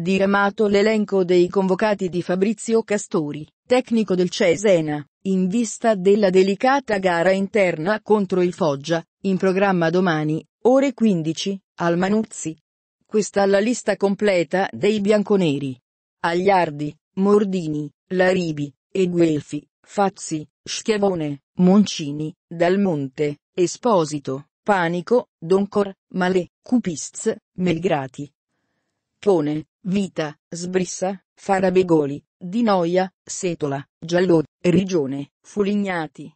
diramato l'elenco dei convocati di Fabrizio Castori, tecnico del Cesena, in vista della delicata gara interna contro il Foggia, in programma domani, ore 15, al Manuzzi. Questa la lista completa dei bianconeri. Agliardi, Mordini, Laribi, Eguelfi, Fazzi, Schiavone, Moncini, Dalmonte, Esposito, Panico, Doncor, Malè, Cupiz, Melgrati. Pone, Vita, Sbrissa, Farabegoli, Dinoia, Setola, Giallo, Rigione, Fulignati,